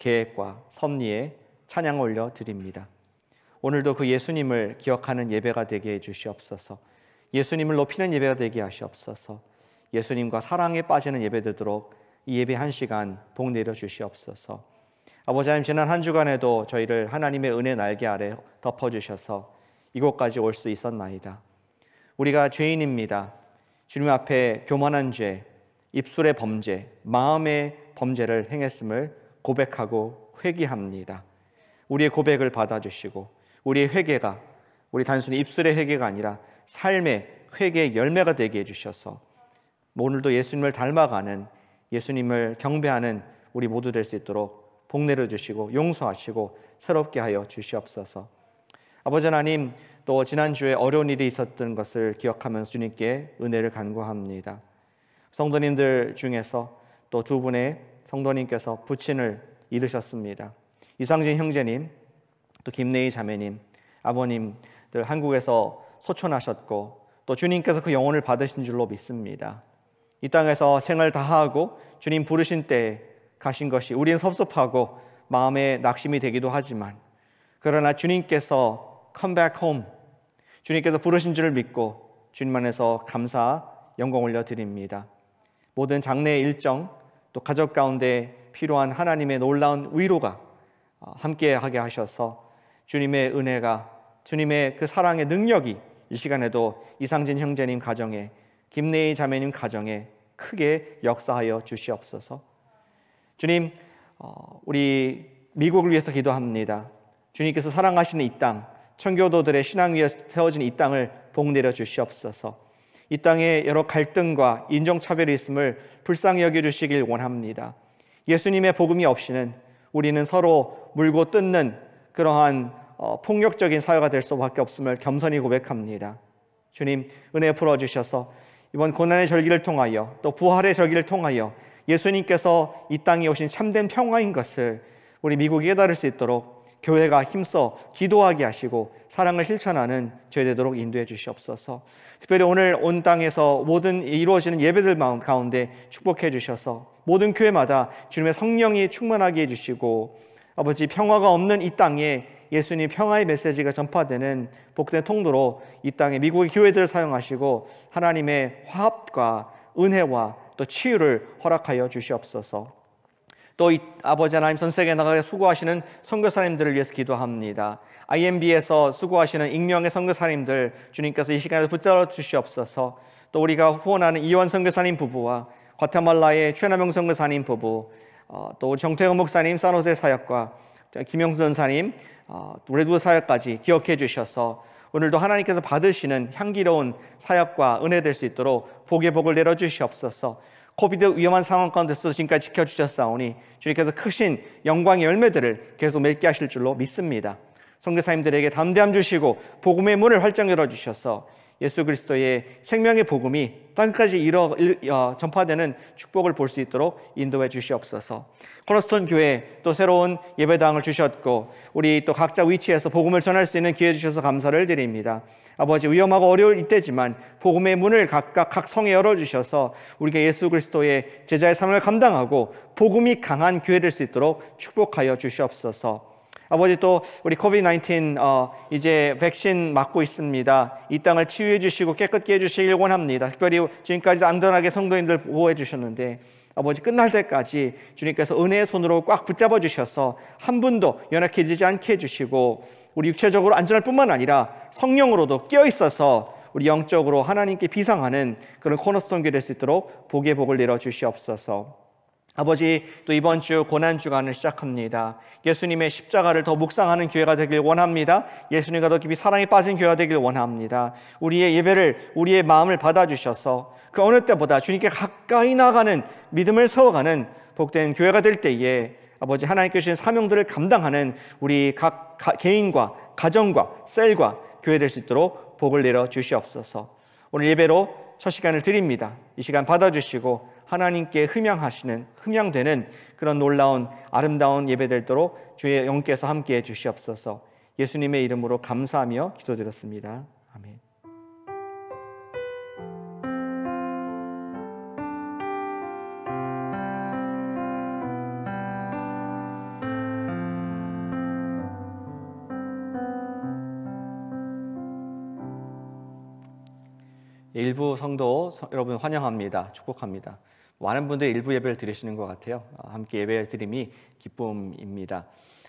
계획과 섭리에 찬양 올려 드립니다. 오늘도 그 예수님을 기억하는 예배가 되게 해 주시옵소서. 예수님을 높이는 예배가 되게 하시옵소서. 예수님과 사랑에 빠지는 예배 되도록 이 예배 한 시간 복 내려 주시옵소서. 아버지 하나님 지난 한 주간에도 저희를 하나님의 은혜 날개 아래 덮어 주셔서 이곳까지 올 수 있었나이다. 우리가 죄인입니다. 주님 앞에 교만한 죄, 입술의 범죄, 마음의 범죄를 행했음을 고백하고 회개합니다. 우리의 고백을 받아주시고 우리의 회개가 우리 단순히 입술의 회개가 아니라 삶의 회개의 열매가 되게 해주셔서 오늘도 예수님을 닮아가는 예수님을 경배하는 우리 모두 될 수 있도록 복내려 주시고 용서하시고 새롭게 하여 주시옵소서. 아버지 하나님 또 지난주에 어려운 일이 있었던 것을 기억하면서 주님께 은혜를 간구합니다. 성도님들 중에서 또 두 분의 성도님께서 부친을 잃으셨습니다. 이상진 형제님, 또 김내희 자매님, 아버님들 한국에서 소천하셨고 또 주님께서 그 영혼을 받으신 줄로 믿습니다. 이 땅에서 생을 다하고 주님 부르신 때 가신 것이 우리는 섭섭하고 마음에 낙심이 되기도 하지만 그러나 주님께서 컴백 홈 주님께서 부르신 줄을 믿고 주님 안에서 감사 영광 올려 드립니다. 모든 장례 일정 또 가족 가운데 필요한 하나님의 놀라운 위로가 어, 함께하게 하셔서 주님의 은혜가 주님의 그 사랑의 능력이 이 시간에도 이상진 형제님 가정에 김내희 자매님 가정에 크게 역사하여 주시옵소서. 주님, 어, 우리 미국을 위해서 기도합니다. 주님께서 사랑하시는 이 땅, 청교도들의 신앙 위에 세워진 이 땅을 복 내려 주시옵소서. 이 땅에 여러 갈등과 인종차별이 있음을 불쌍히 여겨주시길 원합니다. 예수님의 복음이 없이는 우리는 서로 물고 뜯는 그러한 어, 폭력적인 사회가 될 수밖에 없음을 겸손히 고백합니다. 주님 은혜 풀어 주셔서 이번 고난의 절기를 통하여 또 부활의 절기를 통하여 예수님께서 이 땅에 오신 참된 평화인 것을 우리 미국이 깨달을 수 있도록 교회가 힘써 기도하게 하시고 사랑을 실천하는 저희 되도록 인도해 주시옵소서. 특별히 오늘 온 땅에서 모든 이루어지는 예배들 가운데 축복해 주셔서 모든 교회마다 주님의 성령이 충만하게 해 주시고 아버지 평화가 없는 이 땅에 예수님 평화의 메시지가 전파되는 복된 통로로 이 땅에 미국의 교회들을 사용하시고 하나님의 화합과 은혜와 또 치유를 허락하여 주시옵소서. 또 아버지 하나님 전 세계 나가게 수고하시는 선교사님들을 위해서 기도합니다. IMB에서 수고하시는 익명의 선교사님들 주님께서 이 시간에 붙잡아 주시옵소서. 또 우리가 후원하는 이원 선교사님 부부와 과테말라의 최남영 선교사님 부부, 어, 또 정태영 목사님 산호세 사역과 김영수 전사님 어, 레드 사역까지 기억해 주셔서 오늘도 하나님께서 받으시는 향기로운 사역과 은혜 될 수 있도록 복의 복을 내려 주시옵소서. 코비드 위험한 상황 가운데서도 지금까지 지켜주셨사오니 주님께서 크신 영광의 열매들을 계속 맺게 하실 줄로 믿습니다. 성교사님들에게 담대함 주시고 복음의 문을 활짝 열어주셔서 예수 그리스도의 생명의 복음이 땅까지 일어, 어, 전파되는 축복을 볼 수 있도록 인도해 주시옵소서. 코너스톤 교회 또 새로운 예배당을 주셨고 우리 또 각자 위치에서 복음을 전할 수 있는 기회 주셔서 감사를 드립니다. 아버지 위험하고 어려울 이때지만 복음의 문을 각각 각 성에 열어 주셔서 우리가 예수 그리스도의 제자의 삶을 감당하고 복음이 강한 교회 될수 있도록 축복하여 주시옵소서. 아버지 또 우리 COVID-19 어, 이제 백신 맞고 있습니다. 이 땅을 치유해 주시고 깨끗게 해 주시길 원합니다. 특별히 지금까지 안전하게 성도님들 보호해 주셨는데 아버지 끝날 때까지 주님께서 은혜의 손으로 꽉 붙잡아 주셔서 한 분도 연약해지지 않게 해 주시고 우리 육체적으로 안전할 뿐만 아니라 성령으로도 끼어 있어서 우리 영적으로 하나님께 비상하는 그런 코너스톤 교될 수 있도록 복의 복을 내려 주시옵소서. 아버지, 또 이번 주 고난주간을 시작합니다. 예수님의 십자가를 더 묵상하는 교회가 되길 원합니다. 예수님과 더 깊이 사랑에 빠진 교회가 되길 원합니다. 우리의 예배를, 우리의 마음을 받아주셔서 그 어느 때보다 주님께 가까이 나가는 믿음을 세워가는 복된 교회가 될 때에 아버지 하나님께 주신 사명들을 감당하는 우리 각 개인과 가정과 셀과 교회 될 수 있도록 복을 내려 주시옵소서. 오늘 예배로 첫 시간을 드립니다. 이 시간 받아주시고 하나님께 흠양하시는 흠양되는 그런 놀라운 아름다운 예배될도록 주의 영께서 함께해 주시옵소서. 예수님의 이름으로 감사하며 기도드렸습니다. 아멘. 일부 성도 여러분 환영합니다. 축복합니다. 많은 분들이 일부 예배를 드리시는 것 같아요. 어, 함께 예배 드림이 기쁨입니다.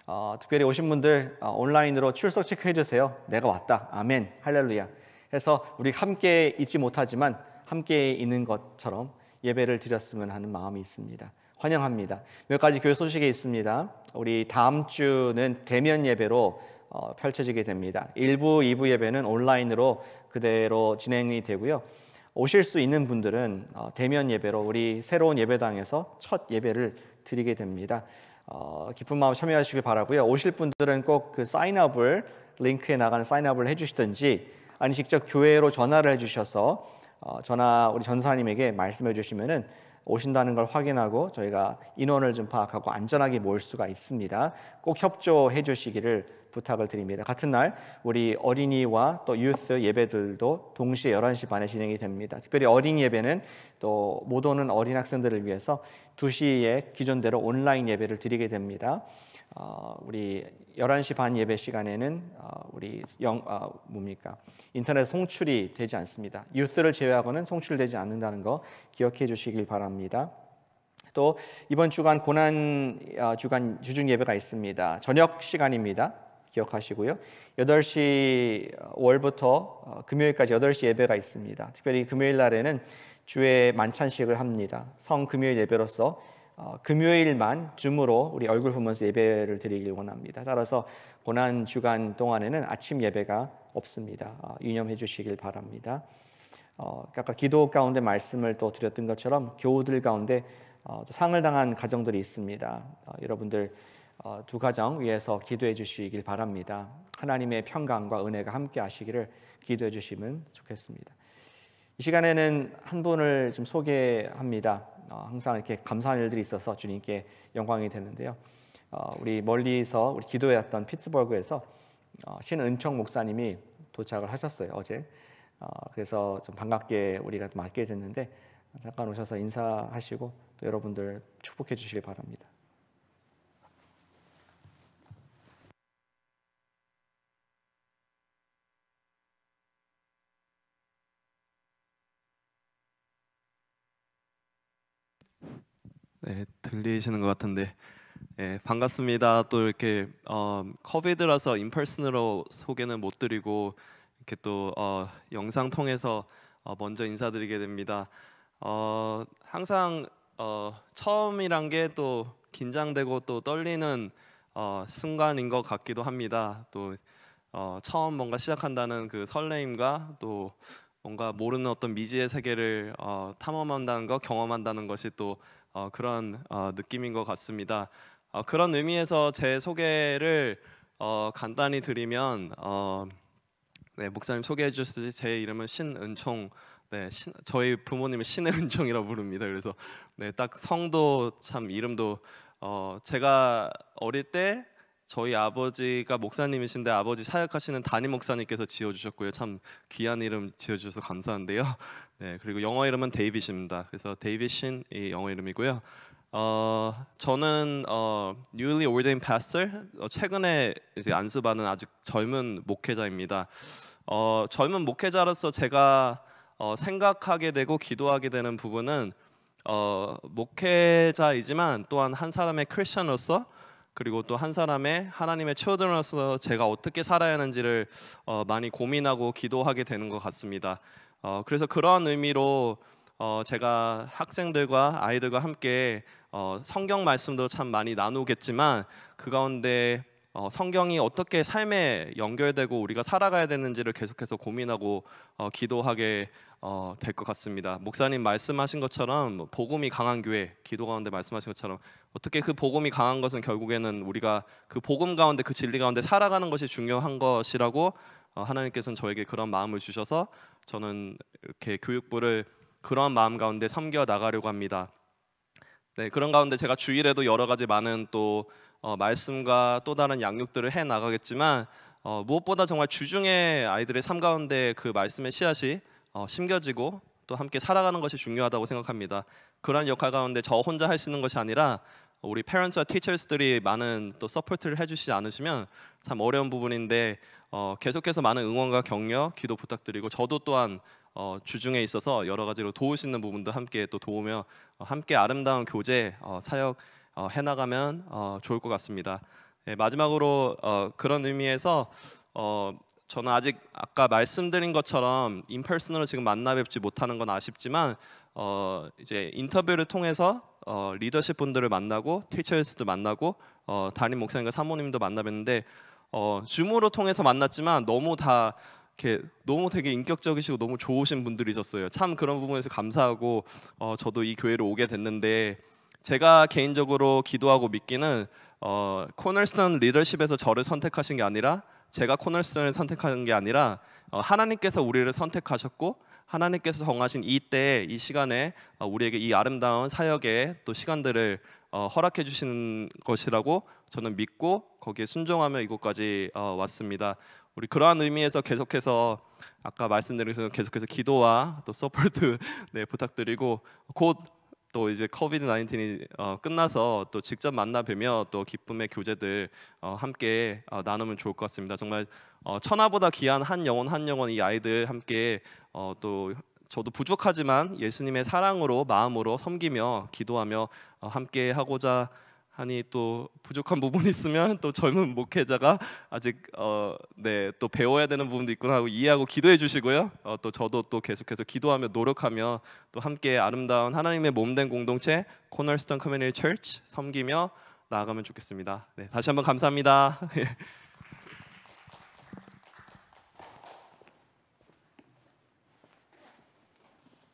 어, 특별히 오신 분들 어, 온라인으로 출석 체크해 주세요. 내가 왔다. 아멘. 할렐루야. 해서 우리 함께 있지 못하지만 함께 있는 것처럼 예배를 드렸으면 하는 마음이 있습니다. 환영합니다. 몇 가지 교회 소식이 있습니다. 우리 다음 주는 대면 예배로 어, 펼쳐지게 됩니다. 1부, 2부 예배는 온라인으로 그대로 진행이 되고요. 오실 수 있는 분들은 어, 대면 예배로 우리 새로운 예배당에서 첫 예배를 드리게 됩니다. 어, 깊은 마음 참여하시길 바라고요. 오실 분들은 꼭 그 사인업을 링크에 나가는 사인업을 해주시든지 아니 직접 교회로 전화를 해주셔서 어, 전화 우리 전사님에게 말씀해 주시면은 오신다는 걸 확인하고 저희가 인원을 좀 파악하고 안전하게 모을 수가 있습니다. 꼭 협조해 주시기를 부탁을 드립니다. 같은 날 우리 어린이와 또 유스 예배들도 동시에 11시 반에 진행이 됩니다. 특별히 어린 이 예배는 또 못 오는 어린 학생들을 위해서 2시에 기존대로 온라인 예배를 드리게 됩니다. 어, 우리 11시 반 예배 시간에는 어, 우리 영, 어, 뭡니까? 인터넷 송출이 되지 않습니다. 유스를 제외하고는 송출되지 않는다는 거 기억해 주시길 바랍니다. 또 이번 주간 고난 어, 주간 주중 예배가 있습니다. 저녁 시간입니다. 기억하시고요. 8시 어, 월부터 어, 금요일까지 8시 예배가 있습니다. 특별히 금요일 날에는 주의 만찬식을 합니다. 성 금요일 예배로서 어, 금요일만 줌으로 우리 얼굴 보면서 예배를 드리길 원합니다. 따라서 고난 주간 동안에는 아침 예배가 없습니다. 유념해 주시길 바랍니다. 아까 기도 가운데 말씀을 또 드렸던 것처럼 교우들 가운데 상을 당한 가정들이 있습니다. 여러분들 어, 두 가정 위해서 기도해 주시길 바랍니다. 하나님의 평강과 은혜가 함께 하시기를 기도해 주시면 좋겠습니다. 이 시간에는 한 분을 좀 소개합니다. 어, 항상 이렇게 감사한 일들이 있어서 주님께 영광이 되는데요. 어, 우리 멀리서 우리 기도해 던 피츠버그에서 신은총 목사님이 도착을 하셨어요 어제. 그래서 좀 반갑게 우리가 맞게 됐는데 잠깐 오셔서 인사하시고 또 여러분들 축복해 주시길 바랍니다. 네, 들리시는 것 같은데 네, 반갑습니다. 또 이렇게 어, 커비드라서 인펄슨으로 소개는 못 드리고 이렇게 또 어, 영상 통해서 어, 먼저 인사드리게 됩니다. 어, 항상 어, 처음이란 게 또 긴장되고 또 떨리는 어, 순간인 것 같기도 합니다. 또 어, 처음 뭔가 시작한다는 그 설레임과 또 뭔가 모르는 어떤 미지의 세계를 어, 탐험한다는 것, 경험한다는 것이 또 어, 그런 어, 느낌인 것 같습니다. 어, 그런 의미에서 제 소개를 어, 간단히 드리면 어, 네, 목사님 소개해 주셨듯이 제 이름은 신은총. 네, 신, 저희 부모님은 신 은총이라 부릅니다. 그래서 네, 딱 성도 참 이름도 어, 제가 어릴 때 저희 아버지가 목사님이신데 아버지 사역하시는 담임 목사님께서 지어주셨고요. 참 귀한 이름 지어주셔서 감사한데요. 네, 그리고 영어 이름은 데이빗입니다. 그래서 데이빗신 이 영어 이름이고요. 어, 저는 어, newly ordained pastor, 어, 최근에 이제 안수받은 아직 젊은 목회자입니다. 어, 젊은 목회자로서 제가 어, 생각하게 되고 기도하게 되는 부분은 어, 목회자이지만 또한 한 사람의 크리스천으로서 그리고 또 한 사람의 하나님의 처드로서 제가 어떻게 살아야 하는지를 어, 많이 고민하고 기도하게 되는 것 같습니다. 어, 그래서 그런 의미로 어, 제가 학생들과 아이들과 함께 어, 성경 말씀도 참 많이 나누겠지만 그 가운데 어, 성경이 어떻게 삶에 연결되고 우리가 살아가야 되는지를 계속해서 고민하고 어, 기도하게 어, 될것 같습니다. 목사님 말씀하신 것처럼 복음이 강한 교회, 기도 가운데 말씀하신 것처럼 어떻게 그 복음이 강한 것은 결국에는 우리가 그 복음 가운데 그 진리 가운데 살아가는 것이 중요한 것이라고 어, 하나님께서는 저에게 그런 마음을 주셔서 저는 이렇게 교육부를 그런 마음 가운데 섬겨 나가려고 합니다. 네, 그런 가운데 제가 주일에도 여러 가지 많은 또 어, 말씀과 또 다른 양육들을 해 나가겠지만 어, 무엇보다 정말 주중에 아이들의 삶 가운데 그 말씀의 씨앗이 어, 심겨지고 또 함께 살아가는 것이 중요하다고 생각합니다. 그런 역할 가운데 저 혼자 할 수 있는 것이 아니라 우리 페런츠와 티처스들이 많은 또 서포트를 해주시지 않으시면 참 어려운 부분인데 어, 계속해서 많은 응원과 격려, 기도 부탁드리고 저도 또한 어, 주중에 있어서 여러 가지로 도우시는 부분도 함께 또 도우며 어, 함께 아름다운 교제 어, 사역 어, 해나가면 어, 좋을 것 같습니다. 예, 마지막으로 그런 의미에서 저는 아직 아까 말씀드린 것처럼 인펄슨으로 지금 만나 뵙지 못하는 건 아쉽지만 어, 이제 인터뷰를 통해서 어, 리더십 분들을 만나고 티처스도 만나고 어, 담임 목사님과 사모님도 만나뵀는데 어, 줌으로 통해서 만났지만 너무 다 이렇게 너무 되게 인격적이시고 너무 좋으신 분들이셨어요. 참 그런 부분에서 감사하고 어, 저도 이 교회로 오게 됐는데 제가 개인적으로 기도하고 믿기는 어, 코널스턴 리더십에서 저를 선택하신 게 아니라 제가 코널스턴을 선택한 게 아니라 어, 하나님께서 우리를 선택하셨고 하나님께서 정하신 이때이 시간에 어, 우리에게 이 아름다운 사역의 또 시간들을 어, 허락해 주시는 것이라고 저는 믿고 거기에 순종하며 이곳까지 어, 왔습니다. 우리 그러한 의미에서 계속해서 아까 말씀드린 것처럼 계속해서 기도와 또 서포트 네, 부탁드리고 곧또 이제 코비드 19이 어, 끝나서 또 직접 만나 뵈며 또 기쁨의 교제들 어, 함께 어, 나누면 좋을 것 같습니다. 정말 어, 천하보다 귀한 한 영혼 한 영혼 이 아이들 함께 어, 또 저도 부족하지만 예수님의 사랑으로 마음으로 섬기며 기도하며 어, 함께 하고자 하니 또 부족한 부분이 있으면 또 젊은 목회자가 아직 어, 네또 배워야 되는 부분도 있구나 하고 이해하고 기도해 주시고요. 어, 또 저도 또 계속해서 기도하며 노력하며 또 함께 아름다운 하나님의 몸 된 공동체 코널스턴 커뮤니티 철치 섬기며 나아가면 좋겠습니다. 네, 다시 한번 감사합니다.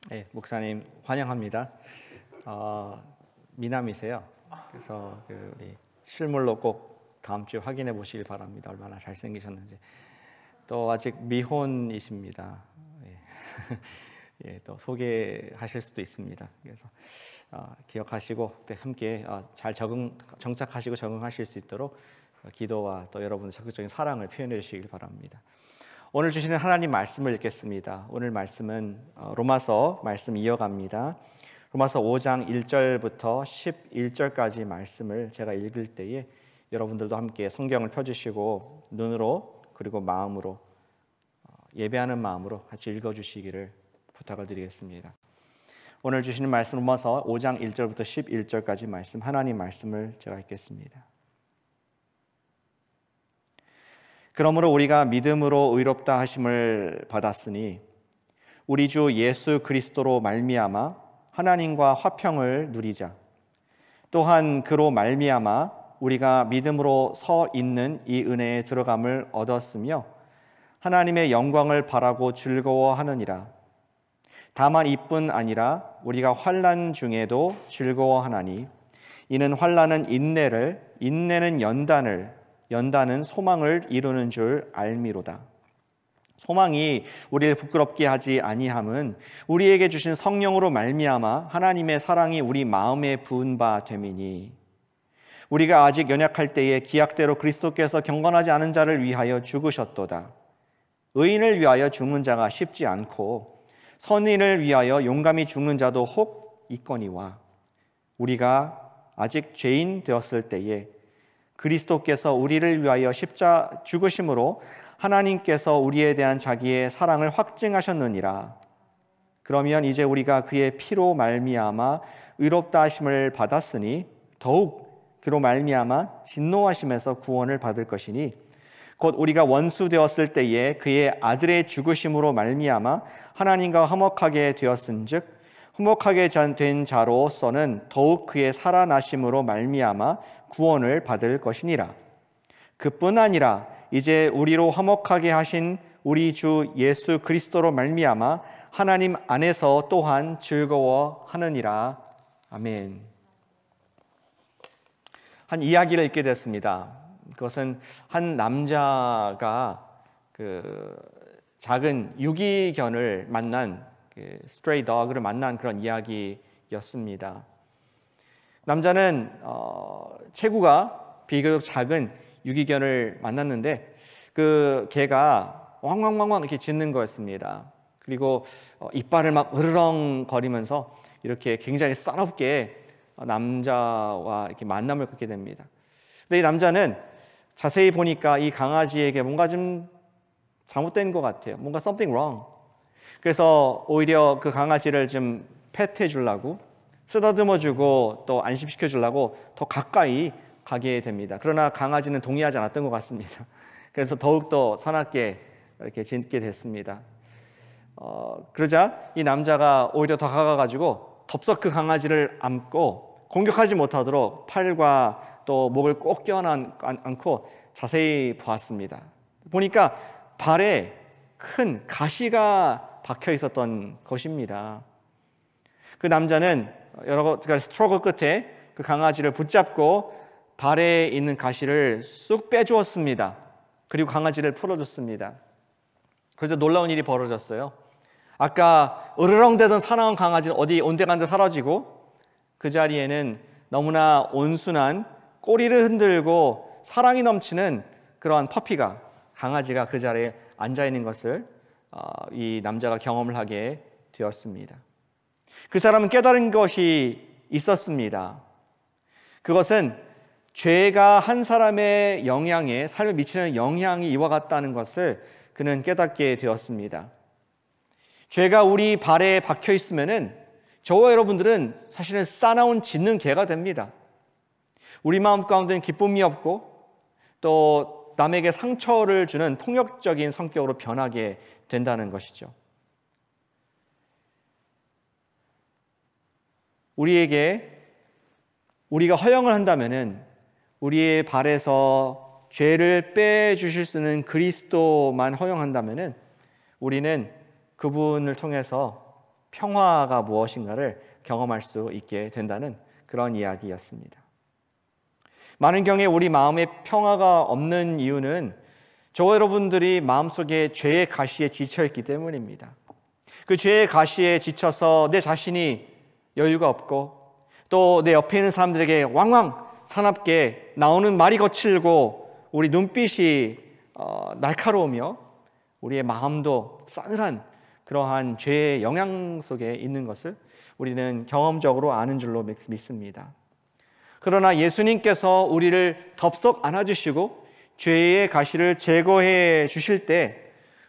네, 목사님 환영합니다. 어, 미남이세요. 그래서 그 우리 실물로 꼭 다음 주에 확인해 보시길 바랍니다. 얼마나 잘생기셨는지. 또 아직 미혼이십니다. 예, 예 또 소개하실 수도 있습니다. 그래서 어, 기억하시고 함께 어, 잘 적응, 정착하시고 적응하실 수 있도록 어, 기도와 또 여러분의 적극적인 사랑을 표현해 주시길 바랍니다. 오늘 주시는 하나님 말씀을 읽겠습니다. 오늘 말씀은 어, 로마서 말씀 이어갑니다. 로마서 5장 1절부터 11절까지 말씀을 제가 읽을 때에 여러분들도 함께 성경을 펴주시고 눈으로 그리고 마음으로 어, 예배하는 마음으로 같이 읽어주시기를 부탁을 드리겠습니다. 오늘 주시는 말씀 로마서 5장 1절부터 11절까지 말씀 하나님 말씀을 제가 읽겠습니다. 그러므로 우리가 믿음으로 의롭다 하심을 받았으니 우리 주 예수 그리스도로 말미암아 하나님과 화평을 누리자. 또한 그로 말미암아 우리가 믿음으로 서 있는 이 은혜의 들어감을 얻었으며 하나님의 영광을 바라고 즐거워하느니라. 다만 이뿐 아니라 우리가 환난 중에도 즐거워하나니 이는 환난은 인내를 인내는 연단을 연단은 소망을 이루는 줄 알미로다. 소망이 우리를 부끄럽게 하지 아니함은 우리에게 주신 성령으로 말미암아 하나님의 사랑이 우리 마음에 부은 바 됨이니 우리가 아직 연약할 때에 기약대로 그리스도께서 경건하지 않은 자를 위하여 죽으셨도다. 의인을 위하여 죽는 자가 쉽지 않고 선인을 위하여 용감히 죽는 자도 혹 있거니와 우리가 아직 죄인 되었을 때에 그리스도께서 우리를 위하여 십자 죽으심으로 하나님께서 우리에 대한 자기의 사랑을 확증하셨느니라. 그러면 이제 우리가 그의 피로 말미암아 의롭다 하심을 받았으니 더욱 그로 말미암아 진노하심에서 구원을 받을 것이니 곧 우리가 원수 되었을 때에 그의 아들의 죽으심으로 말미암아 하나님과 화목하게 되었은즉 화목하게 된 자로서는 더욱 그의 살아나심으로 말미암아 구원을 받을 것이니라. 그뿐 아니라 이제 우리로 화목하게 하신 우리 주 예수 그리스도로 말미암아 하나님 안에서 또한 즐거워하느니라. 아멘. 한 이야기를 읽게 됐습니다. 그것은 한 남자가 그 작은 유기견을 만난 그 스트레이 더그를 만난 그런 이야기였습니다. 남자는 어, 체구가 비교적 작은 유기견을 만났는데 그 개가 왕왕왕왕 이렇게 짖는 거였습니다. 그리고 어, 이빨을 막 으르렁 거리면서 이렇게 굉장히 싸롭게 어, 남자와 이렇게 만남을 갖게 됩니다. 근데 이 남자는 자세히 보니까 이 강아지에게 뭔가 좀 잘못된 것 같아요. 뭔가 something wrong. 그래서 오히려 그 강아지를 좀 팻해 주려고 쓰다듬어 주고 또 안심시켜 주려고 더 가까이 가게 됩니다. 그러나 강아지는 동의하지 않았던 것 같습니다. 그래서 더욱더 사납게 이렇게 짓게 됐습니다. 어, 그러자 이 남자가 오히려 더 가가가지고 덥석 그 강아지를 안고 공격하지 못하도록 팔과 또 목을 꼭 껴안고 자세히 보았습니다. 보니까 발에 큰 가시가 박혀 있었던 것입니다. 그 남자는 여러 가지 스트러그 끝에 그 강아지를 붙잡고 발에 있는 가시를 쑥 빼주었습니다. 그리고 강아지를 풀어줬습니다. 그래서 놀라운 일이 벌어졌어요. 아까 으르렁대던 사나운 강아지는 어디 온데간데 사라지고 그 자리에는 너무나 온순한 꼬리를 흔들고 사랑이 넘치는 그러한 퍼피가 강아지가 그 자리에 앉아 있는 것을 어, 이 남자가 경험을 하게 되었습니다. 그 사람은 깨달은 것이 있었습니다. 그것은 죄가 한 사람의 영향에 삶에 미치는 영향이 이와 같다는 것을 그는 깨닫게 되었습니다. 죄가 우리 발에 박혀 있으면은 저와 여러분들은 사실은 싸나운 짖는 개가 됩니다. 우리 마음 가운데는 기쁨이 없고 또 남에게 상처를 주는 폭력적인 성격으로 변하게 된다는 것이죠. 우리에게 우리가 허영을 한다면은 우리의 발에서 죄를 빼주실 수 있는 그리스도만 허용한다면 우리는 그분을 통해서 평화가 무엇인가를 경험할 수 있게 된다는 그런 이야기였습니다. 많은 경우에 우리 마음에 평화가 없는 이유는 저 여러분들이 마음속에 죄의 가시에 지쳐 있기 때문입니다. 그 죄의 가시에 지쳐서 내 자신이 여유가 없고 또 내 옆에 있는 사람들에게 왕왕 사납게 나오는 말이 거칠고 우리 눈빛이 어, 날카로우며 우리의 마음도 싸늘한 그러한 죄의 영향 속에 있는 것을 우리는 경험적으로 아는 줄로 믿습니다. 그러나 예수님께서 우리를 덥석 안아주시고 죄의 가시를 제거해 주실 때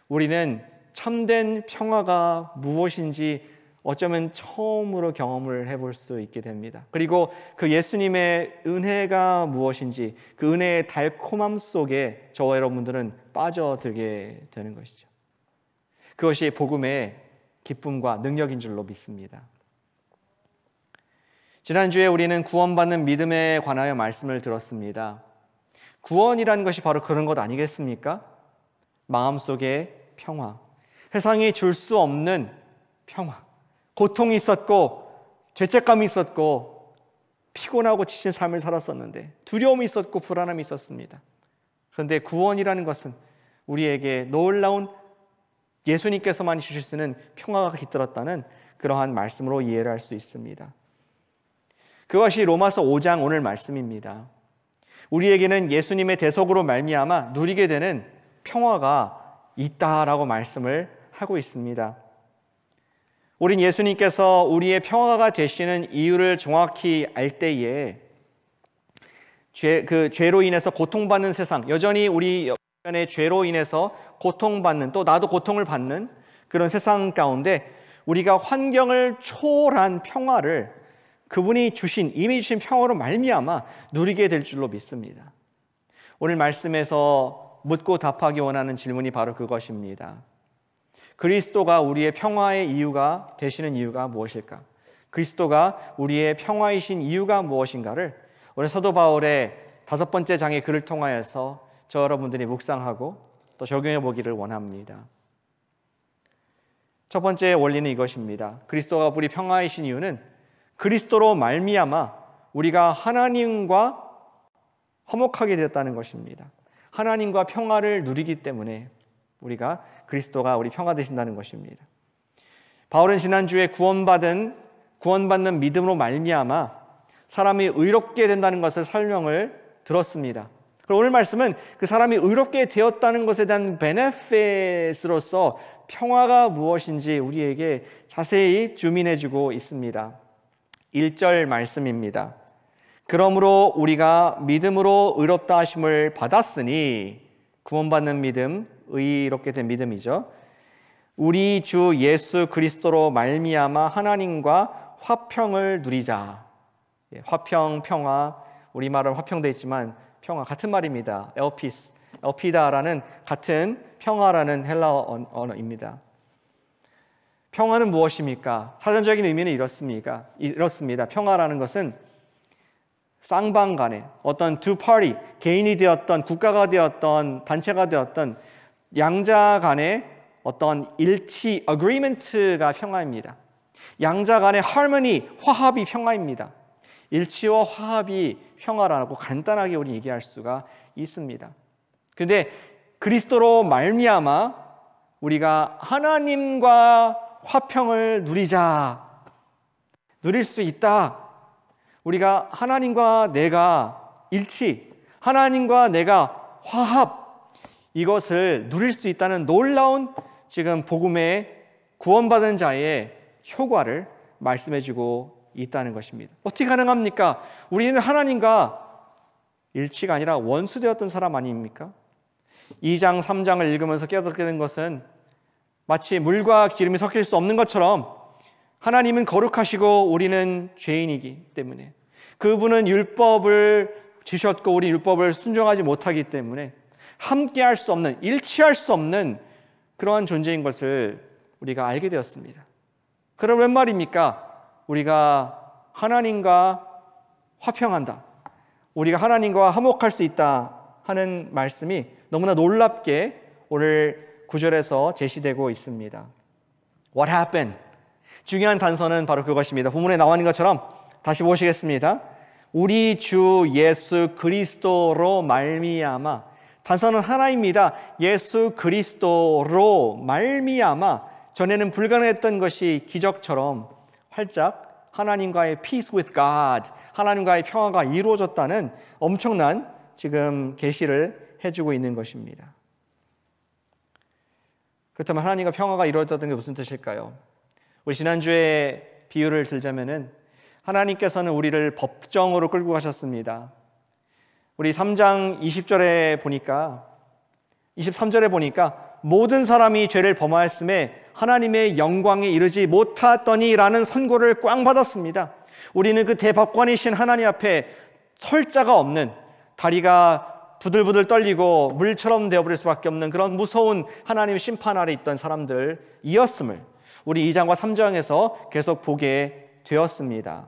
우리는 참된 평화가 무엇인지 어쩌면 처음으로 경험을 해볼 수 있게 됩니다. 그리고 그 예수님의 은혜가 무엇인지 그 은혜의 달콤함 속에 저와 여러분들은 빠져들게 되는 것이죠. 그것이 복음의 기쁨과 능력인 줄로 믿습니다. 지난주에 우리는 구원받는 믿음에 관하여 말씀을 들었습니다. 구원이라는 것이 바로 그런 것 아니겠습니까? 마음속의 평화. 세상이 줄 수 없는 평화. 고통이 있었고 죄책감이 있었고 피곤하고 지친 삶을 살았었는데 두려움이 있었고 불안함이 있었습니다. 그런데 구원이라는 것은 우리에게 놀라운 예수님께서만 주실 수 있는 평화가 깃들었다는 그러한 말씀으로 이해를 할 수 있습니다. 그것이 로마서 5장 오늘 말씀입니다. 우리에게는 예수님의 대속으로 말미암아 누리게 되는 평화가 있다라고 말씀을 하고 있습니다. 우린 예수님께서 우리의 평화가 되시는 이유를 정확히 알 때에 죄, 그 죄로 인해서 고통받는 세상, 여전히 우리 연의 죄로 인해서 고통받는 또 나도 고통을 받는 그런 세상 가운데 우리가 환경을 초월한 평화를 그분이 주신 이미 주신 평화로 말미암아 누리게 될 줄로 믿습니다. 오늘 말씀에서 묻고 답하기 원하는 질문이 바로 그것입니다. 그리스도가 우리의 평화의 이유가 되시는 이유가 무엇일까? 그리스도가 우리의 평화이신 이유가 무엇인가를 오늘 사도 바울의 다섯 번째 장의 글을 통하여서 저 여러분들이 묵상하고 또 적용해 보기를 원합니다. 첫 번째 원리는 이것입니다. 그리스도가 우리 평화이신 이유는 그리스도로 말미암아 우리가 하나님과 화목하게 되었다는 것입니다. 하나님과 평화를 누리기 때문에 우리가 그리스도가 우리 평화 되신다는 것입니다. 바울은 지난주에 구원받은 구원받는 믿음으로 말미암아 사람이 의롭게 된다는 것을 설명을 들었습니다. 그리고 오늘 말씀은 그 사람이 의롭게 되었다는 것에 대한 베네핏으로서 평화가 무엇인지 우리에게 자세히 주민해 주고 있습니다. 1절 말씀입니다. 그러므로 우리가 믿음으로 의롭다 하심을 받았으니 구원받는 믿음 의롭게 된 믿음이죠. 우리 주 예수 그리스도로 말미암아 하나님과 화평을 누리자. 예, 화평, 평화. 우리말은 화평되 있지만 평화 같은 말입니다. 엘피스. 엘피다라는 같은 평화라는 헬라어 언어입니다. 평화는 무엇입니까? 사전적인 의미는 이렇습니까? 이렇습니다. 평화라는 것은 쌍방 간에 어떤 두 파리, 개인이 되었던 국가가 되었던 단체가 되었던 양자 간의 어떤 일치, agreement가 평화입니다. 양자 간의 harmony, 화합이 평화입니다. 일치와 화합이 평화라고 간단하게 우리 얘기할 수가 있습니다. 근데 그리스도로 말미암아 우리가 하나님과 화평을 누리자 누릴 수 있다. 우리가 하나님과 내가 일치, 하나님과 내가 화합 이것을 누릴 수 있다는 놀라운 지금 복음의 구원받은 자의 효과를 말씀해 주고 있다는 것입니다. 어떻게 가능합니까? 우리는 하나님과 일치가 아니라 원수되었던 사람 아닙니까? 2장, 3장을 읽으면서 깨닫게 된 것은 마치 물과 기름이 섞일 수 없는 것처럼 하나님은 거룩하시고 우리는 죄인이기 때문에 그분은 율법을 주셨고 우리 율법을 순종하지 못하기 때문에 함께할 수 없는 일치할 수 없는 그러한 존재인 것을 우리가 알게 되었습니다. 그럼 웬 말입니까? 우리가 하나님과 화평한다. 우리가 하나님과 화목할 수 있다 하는 말씀이 너무나 놀랍게 오늘 구절에서 제시되고 있습니다. What happened? 중요한 단서는 바로 그것입니다. 본문에 나와 있는 것처럼 다시 보시겠습니다. 우리 주 예수 그리스도로 말미암아 단서는 하나입니다. 예수 그리스도로 말미암아 전에는 불가능했던 것이 기적처럼 활짝 하나님과의 peace with God, 하나님과의 평화가 이루어졌다는 엄청난 지금 계시를 해주고 있는 것입니다. 그렇다면 하나님과 평화가 이루어졌다는 게 무슨 뜻일까요? 우리 지난주에 비유를 들자면은 하나님께서는 우리를 법정으로 끌고 가셨습니다. 우리 3장 20절에 보니까 23절에 보니까 모든 사람이 죄를 범하였음에 하나님의 영광에 이르지 못하더니라는 선고를 꽝 받았습니다. 우리는 그 대법관이신 하나님 앞에 철자가 없는 다리가 부들부들 떨리고 물처럼 되어버릴 수밖에 없는 그런 무서운 하나님 심판 아래 있던 사람들이었음을 우리 2장과 3장에서 계속 보게 되었습니다.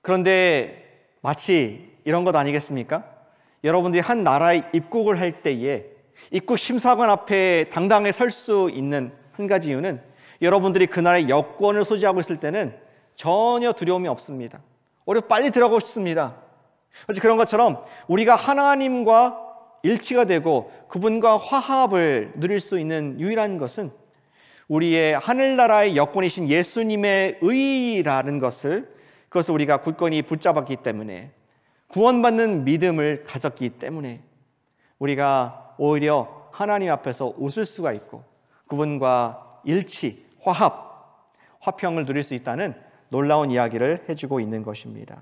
그런데 마치 이런 것 아니겠습니까? 여러분들이 한 나라에 입국을 할 때에 입국 심사관 앞에 당당히 설 수 있는 한 가지 이유는 여러분들이 그 나라의 여권을 소지하고 있을 때는 전혀 두려움이 없습니다. 오히려 빨리 들어가고 싶습니다. 그래 그런 것처럼 우리가 하나님과 일치가 되고 그분과 화합을 누릴 수 있는 유일한 것은 우리의 하늘나라의 여권이신 예수님의 의라는 것을 그것을 우리가 굳건히 붙잡았기 때문에 구원받는 믿음을 가졌기 때문에 우리가 오히려 하나님 앞에서 웃을 수가 있고 그분과 일치, 화합, 화평을 누릴 수 있다는 놀라운 이야기를 해주고 있는 것입니다.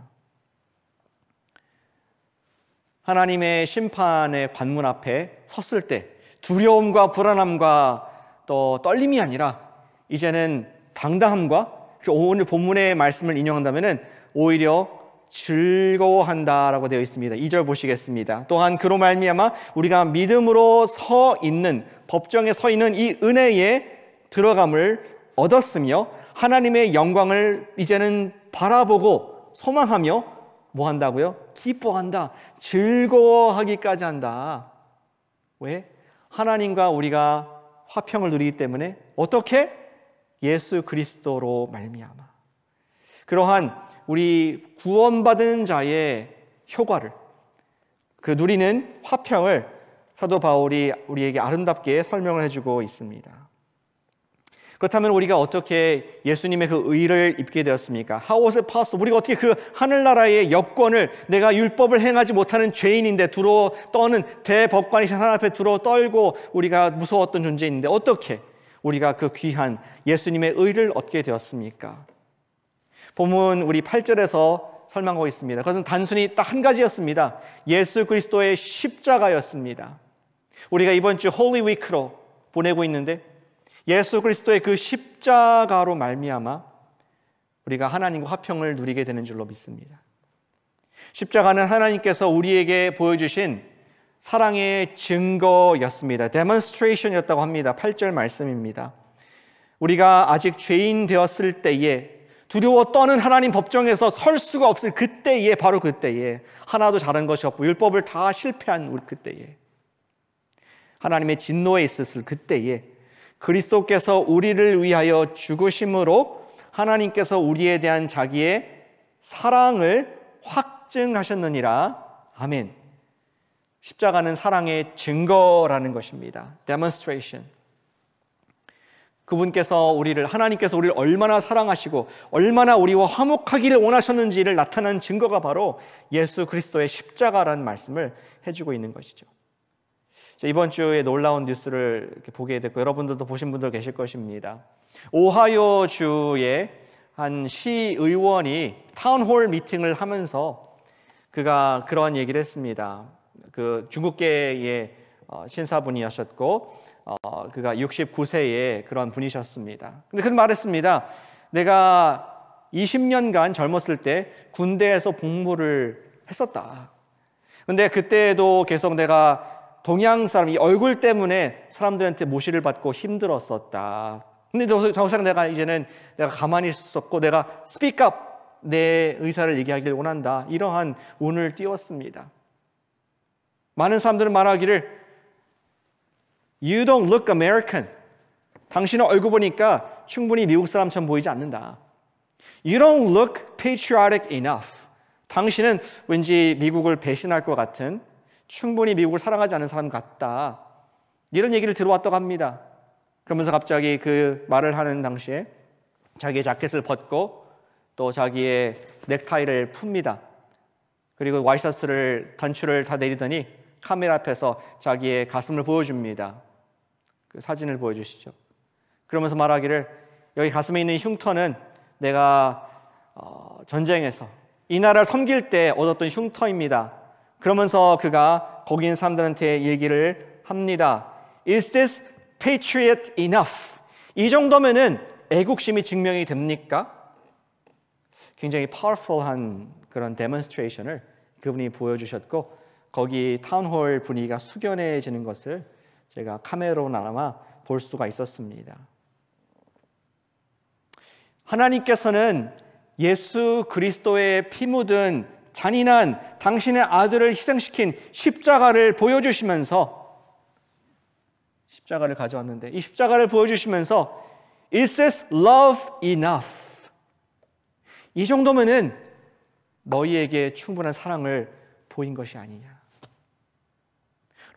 하나님의 심판의 관문 앞에 섰을 때 두려움과 불안함과 또 떨림이 아니라 이제는 당당함과 그 오늘 본문의 말씀을 인용한다면 오히려 즐거워한다라고 되어 있습니다. 2절 보시겠습니다. 또한 그로 말미암아 우리가 믿음으로 서 있는 법정에 서 있는 이 은혜에 들어감을 얻었으며 하나님의 영광을 이제는 바라보고 소망하며 뭐 한다고요? 기뻐한다. 즐거워하기까지 한다. 왜? 하나님과 우리가 화평을 누리기 때문에 어떻게 예수 그리스도로 말미암아 그러한 우리 구원받은 자의 효과를 그 누리는 화평을 사도 바울이 우리에게 아름답게 설명을 해주고 있습니다. 그렇다면 우리가 어떻게 예수님의 그 의를 입게 되었습니까? How was it possible? 우리가 어떻게 그 하늘나라의 여권을 내가 율법을 행하지 못하는 죄인인데 두려 떠는 대법관이신 하나 앞에 두려 떨고 우리가 무서웠던 존재인데 어떻게 우리가 그 귀한 예수님의 의를 얻게 되었습니까? 본문 우리 8절에서 설명하고 있습니다. 그것은 단순히 딱 한 가지였습니다. 예수 그리스도의 십자가였습니다. 우리가 이번 주 홀리 위크로 보내고 있는데 예수 그리스도의 그 십자가로 말미암아 우리가 하나님과 화평을 누리게 되는 줄로 믿습니다. 십자가는 하나님께서 우리에게 보여주신 사랑의 증거였습니다. demonstration이었다고 합니다. 8절 말씀입니다. 우리가 아직 죄인 되었을 때에 두려워 떠는 하나님 법정에서 설 수가 없을 그때에 바로 그때에 하나도 잘한 것이 없고 율법을 다 실패한 우리 그때에 하나님의 진노에 있었을 그때에 그리스도께서 우리를 위하여 죽으심으로 하나님께서 우리에 대한 자기의 사랑을 확증하셨느니라. 아멘. 십자가는 사랑의 증거라는 것입니다. demonstration. 그분께서 우리를 하나님께서 우리를 얼마나 사랑하시고 얼마나 우리와 화목하기를 원하셨는지를 나타낸 증거가 바로 예수 그리스도의 십자가라는 말씀을 해주고 있는 것이죠. 이번 주에 놀라운 뉴스를 보게 됐고 여러분들도 보신 분들 계실 것입니다. 오하이오 주의 한 시의원이 타운홀 미팅을 하면서 그가 그런 얘기를 했습니다. 그 중국계의 어, 신사분이셨고 어, 그가 69세의 그런 분이셨습니다. 근데 그는 말했습니다. 내가 20년간 젊었을 때 군대에서 복무를 했었다. 근데 그때도 계속 내가 동양 사람, 이 얼굴 때문에 사람들한테 무시를 받고 힘들었었다. 근데 정상 내가 이제는 내가 가만히 있을 수 없고 내가 스피크업 내 의사를 얘기하길 원한다. 이러한 운을 띄웠습니다. 많은 사람들은 말하기를 You don't look American. 당신은 얼굴 보니까 충분히 미국 사람처럼 보이지 않는다. You don't look patriotic enough. 당신은 왠지 미국을 배신할 것 같은 충분히 미국을 사랑하지 않은 사람 같다. 이런 얘기를 들어왔다고 합니다. 그러면서 갑자기 그 말을 하는 당시에 자기의 자켓을 벗고 또 자기의 넥타이를 풉니다. 그리고 와이셔츠를 단추를 다 내리더니 카메라 앞에서 자기의 가슴을 보여줍니다. 그 사진을 보여주시죠. 그러면서 말하기를 여기 가슴에 있는 흉터는 내가 어, 전쟁에서 이 나라를 섬길 때 얻었던 흉터입니다. 그러면서 그가 거기 있는 사람들한테 얘기를 합니다. Is this patriot enough? 이 정도면은 애국심이 증명이 됩니까? 굉장히 파워풀한 그런 데몬스트레이션을 그분이 보여주셨고 거기 타운홀 분위기가 숙연해지는 것을 제가 카메로나마 볼 수가 있었습니다. 하나님께서는 예수 그리스도의 피 묻은 잔인한 당신의 아들을 희생시킨 십자가를 보여주시면서 십자가를 가져왔는데 이 십자가를 보여주시면서 It s a s love enough. 이 정도면은 너희에게 충분한 사랑을 보인 것이 아니냐.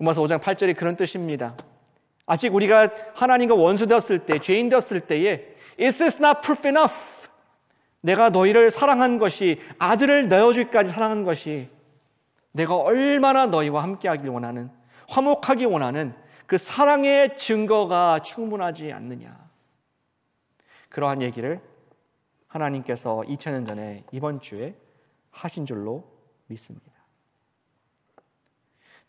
로마서 5장 8절이 그런 뜻입니다. 아직 우리가 하나님과 원수 되었을 때, 죄인 되었을 때에 Is this not proof enough? 내가 너희를 사랑한 것이 아들을 내어주기까지 사랑한 것이 내가 얼마나 너희와 함께하길 원하는 화목하기 원하는 그 사랑의 증거가 충분하지 않느냐 그러한 얘기를 하나님께서 2000년 전에 이번 주에 하신 줄로 믿습니다.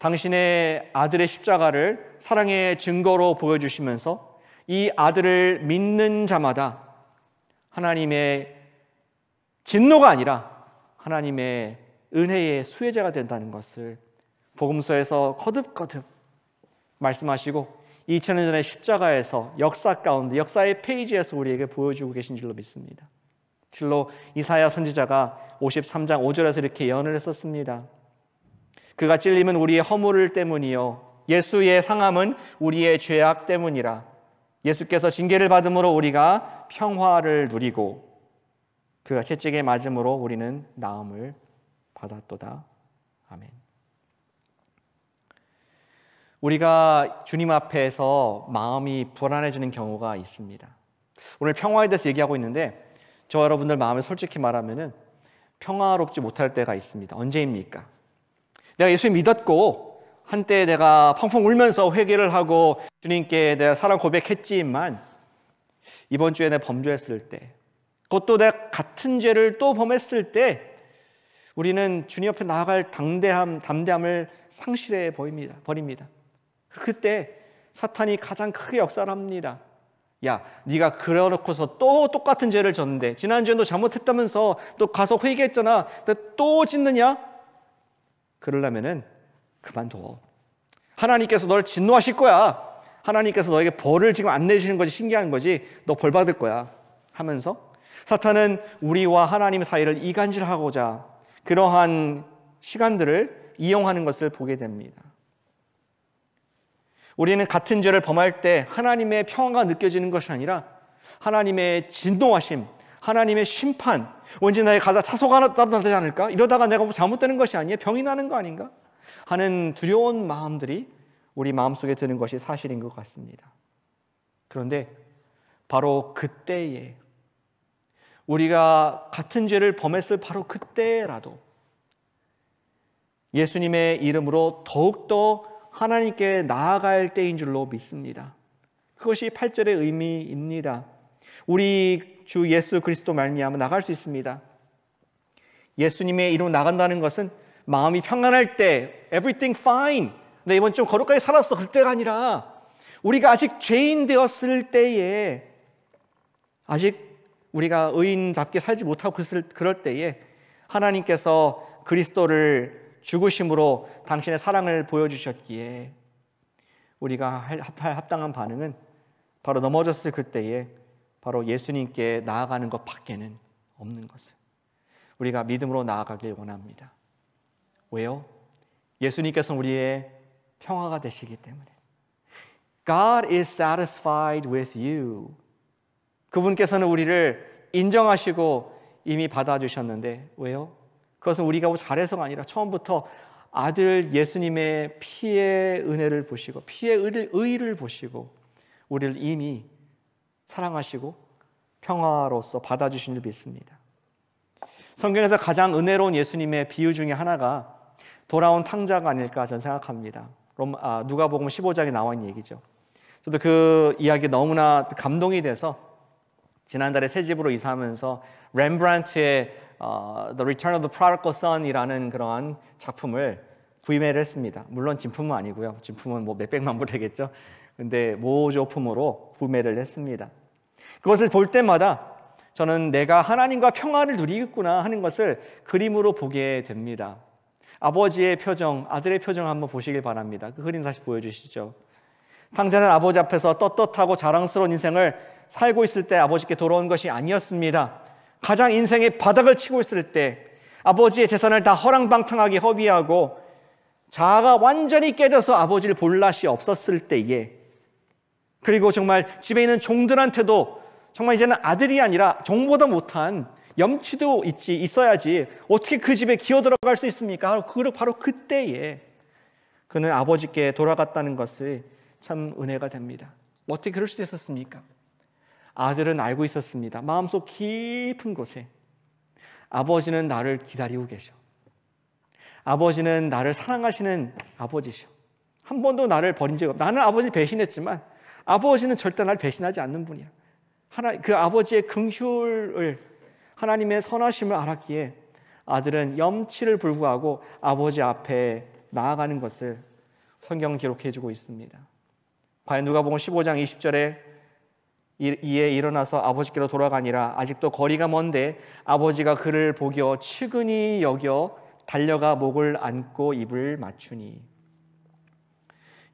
당신의 아들의 십자가를 사랑의 증거로 보여주시면서 이 아들을 믿는 자마다 하나님의 진노가 아니라 하나님의 은혜의 수혜자가 된다는 것을 복음서에서 거듭거듭 말씀하시고 2000년 전에 십자가에서 역사 가운데 역사의 페이지에서 우리에게 보여주고 계신 줄로 믿습니다. 실로 이사야 선지자가 53장 5절에서 이렇게 예언을 했었습니다. 그가 찔림은 우리의 허물 을 때문이요. 예수의 상함은 우리의 죄악 때문이라. 예수께서 징계를 받음으로 우리가 평화를 누리고 그가 채찍에 맞음으로 우리는 나음을 받았도다. 아멘. 우리가 주님 앞에서 마음이 불안해지는 경우가 있습니다. 오늘 평화에 대해서 얘기하고 있는데 저 여러분들 마음을 솔직히 말하면은 평화롭지 못할 때가 있습니다. 언제입니까? 내가 예수 님 믿었고 한때 내가 펑펑 울면서 회개를 하고 주님께 내가 사랑 고백했지만 이번 주에 내 범죄했을 때 그것도 내 같은 죄를 또 범했을 때 우리는 주님 옆에 나아갈 당대함, 담대함을 상실해 보입니다, 버립니다. 그때 사탄이 가장 크게 역사를 합니다. 야, 네가 그래놓고서 또 똑같은 죄를 졌는데 지난 주에도 잘못했다면서 또 가서 회개했잖아. 또 짓느냐? 그러려면 그만둬. 하나님께서 널 진노하실 거야. 하나님께서 너에게 벌을 지금 안 내주시는 것이 신기한 거지. 너 벌 받을 거야. 하면서 사탄은 우리와 하나님 사이를 이간질하고자 그러한 시간들을 이용하는 것을 보게 됩니다. 우리는 같은 죄를 범할 때 하나님의 평화가 느껴지는 것이 아니라 하나님의 진노하심, 하나님의 심판, 언제 나의 가다 차소가 나타나지 않을까? 이러다가 내가 뭐 잘못되는 것이 아니야? 병이 나는 거 아닌가? 하는 두려운 마음들이 우리 마음속에 드는 것이 사실인 것 같습니다. 그런데 바로 그때에 우리가 같은 죄를 범했을 바로 그때라도 예수님의 이름으로 더욱더 하나님께 나아갈 때인 줄로 믿습니다. 그것이 8절의 의미입니다. 우리 주 예수 그리스도 말미암아 나갈 수 있습니다. 예수님의 이로 나간다는 것은 마음이 평안할 때 everything fine. 내 이번 좀 거룩하게 살았어. 그때가 아니라 우리가 아직 죄인 되었을 때에 아직 우리가 의인답게 살지 못하고 그럴 때에 하나님께서 그리스도를 죽으심으로 당신의 사랑을 보여주셨기에 우리가 할 합당한 반응은 바로 넘어졌을 그때에 바로 예수님께 나아가는 것 밖에는 없는 것을 우리가 믿음으로 나아가길 원합니다. 왜요? 예수님께서 우리의 평화가 되시기 때문에. God is satisfied with you. 그분께서는 우리를 인정하시고 이미 받아주셨는데, 왜요? 그것은 우리가 뭐 잘해서가 아니라 처음부터 아들 예수님의 피의 은혜를 보시고, 피의 의 의를 보시고, 우리를 이미 사랑하시고 평화로서 받아주신 줄 믿습니다. 성경에서 가장 은혜로운 예수님의 비유 중에 하나가 돌아온 탕자가 아닐까 저는 생각합니다. 아, 누가복음 15장에 나와 있는 얘기죠. 저도 그 이야기 너무나 감동이 돼서 지난달에 새 집으로 이사하면서 렘브란트의 어, The Return of the Prodigal Son이라는 그러한 작품을 구매를 했습니다. 물론 진품은 아니고요. 진품은 뭐 몇백만 불 되겠죠. 근데 모조품으로 구매를 했습니다. 그것을 볼 때마다 저는 내가 하나님과 평화를 누리겠구나 하는 것을 그림으로 보게 됩니다. 아버지의 표정, 아들의 표정 한번 보시길 바랍니다. 그 그림 다시 보여주시죠. 탕자는 아버지 앞에서 떳떳하고 자랑스러운 인생을 살고 있을 때 아버지께 돌아온 것이 아니었습니다. 가장 인생의 바닥을 치고 있을 때 아버지의 재산을 다 허랑방탕하게 허비하고 자아가 완전히 깨져서 아버지를 볼 낯이 없었을 때에 그리고 정말 집에 있는 종들한테도 정말 이제는 아들이 아니라 종보다 못한 염치도 있지 있어야지 어떻게 그 집에 기어 들어갈 수 있습니까? 바로, 바로 그때에 그는 아버지께 돌아갔다는 것을 참 은혜가 됩니다. 어떻게 그럴 수도 있었습니까? 아들은 알고 있었습니다. 마음속 깊은 곳에 아버지는 나를 기다리고 계셔. 아버지는 나를 사랑하시는 아버지셔. 한 번도 나를 버린 적 없. 나는 아버지 배신했지만 아버지는 절대 나를 배신하지 않는 분이야. 하나 그 아버지의 긍휼을 하나님의 선하심을 알았기에 아들은 염치를 불구하고 아버지 앞에 나아가는 것을 성경은 기록해 주고 있습니다. 과연 누가복음 15장 20절에 이에 일어나서 아버지께로 돌아가니라 아직도 거리가 먼데 아버지가 그를 보겨 측은히 여겨 달려가 목을 안고 입을 맞추니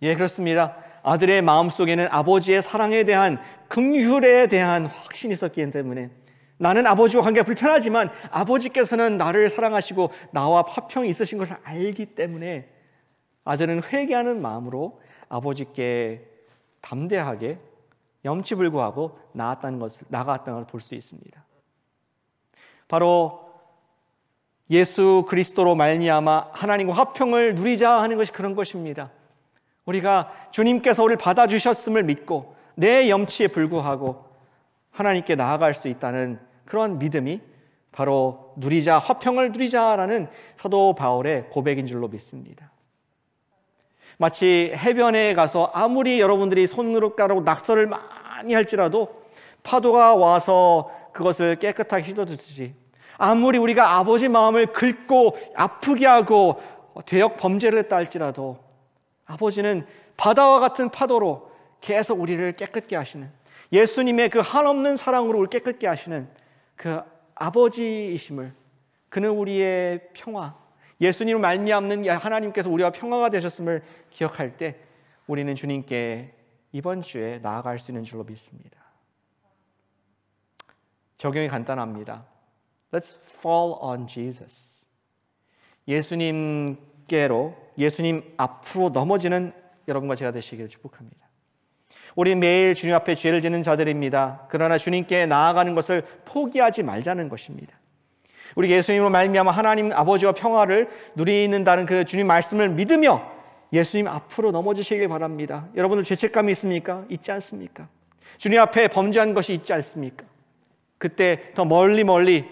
예 그렇습니다. 아들의 마음속에는 아버지의 사랑에 대한 긍휼에 대한 확신이 있었기 때문에 나는 아버지와 관계가 불편하지만 아버지께서는 나를 사랑하시고 나와 파평이 있으신 것을 알기 때문에 아들은 회개하는 마음으로 아버지께 담대하게 염치불구하고 나았다는 것을 나갔다는 것을 볼 수 있습니다. 바로 예수 그리스도로 말미암아 하나님과 화평을 누리자 하는 것이 그런 것입니다. 우리가 주님께서 우리를 받아주셨음을 믿고 내 염치에 불구하고 하나님께 나아갈 수 있다는 그런 믿음이 바로 누리자, 화평을 누리자라는 사도 바울의 고백인 줄로 믿습니다. 마치 해변에 가서 아무리 여러분들이 손으로 가라고 낙서를 많이 할지라도 파도가 와서 그것을 깨끗하게 씻어주듯이 아무리 우리가 아버지 마음을 긁고 아프게 하고 대역 범죄를 했다 할지라도 아버지는 바다와 같은 파도로 계속 우리를 깨끗게 하시는 예수님의 그 한없는 사랑으로 우리 깨끗게 하시는 그 아버지이심을 그는 우리의 평화 예수님을 말미암는 하나님께서 우리와 평화가 되셨음을 기억할 때 우리는 주님께 이번 주에 나아갈 수 있는 줄로 믿습니다. 적용이 간단합니다. Let's fall on Jesus. 예수님께로 예수님 앞으로 넘어지는 여러분과 제가 되시기를 축복합니다. 우리 매일 주님 앞에 죄를 지는 자들입니다. 그러나 주님께 나아가는 것을 포기하지 말자는 것입니다. 우리 예수님으로 말미암아 하나님 아버지와 평화를 누리는다는 그 주님 말씀을 믿으며 예수님 앞으로 넘어지시길 바랍니다. 여러분들 죄책감이 있습니까? 있지 않습니까? 주님 앞에 범죄한 것이 있지 않습니까? 그때 더 멀리 멀리